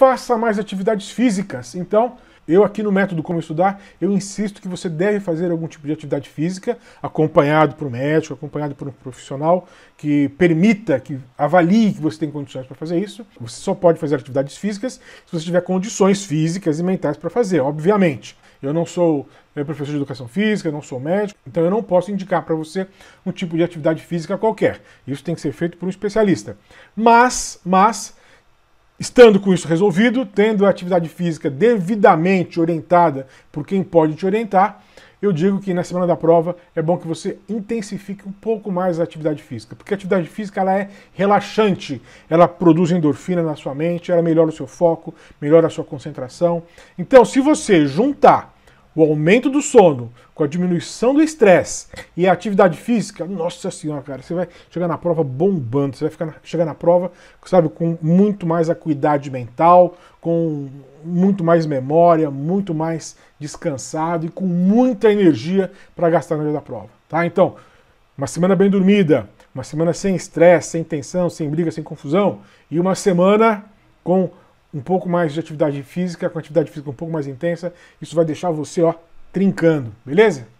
faça mais atividades físicas. Então, eu aqui no método Como Estudar, eu insisto que você deve fazer algum tipo de atividade física, acompanhado por um médico, acompanhado por um profissional que permita, que avalie que você tem condições para fazer isso. Você só pode fazer atividades físicas se você tiver condições físicas e mentais para fazer, obviamente. Eu não sou eh, professor de educação física, não sou médico, então eu não posso indicar para você um tipo de atividade física qualquer. Isso tem que ser feito por um especialista. Mas, mas Estando com isso resolvido, tendo a atividade física devidamente orientada por quem pode te orientar, eu digo que na semana da prova é bom que você intensifique um pouco mais a atividade física, porque a atividade física ela é relaxante, ela produz endorfina na sua mente, ela melhora o seu foco, melhora a sua concentração. Então, se você juntar o aumento do sono, com a diminuição do estresse e a atividade física, nossa senhora, cara, você vai chegar na prova bombando, você vai ficar na, chegar na prova, sabe, com muito mais acuidade mental, com muito mais memória, muito mais descansado e com muita energia para gastar na hora da prova, tá? Então, uma semana bem dormida, uma semana sem estresse, sem tensão, sem briga, sem confusão e uma semana com um pouco mais de atividade física, com atividade física um pouco mais intensa, isso vai deixar você, ó, trincando, beleza?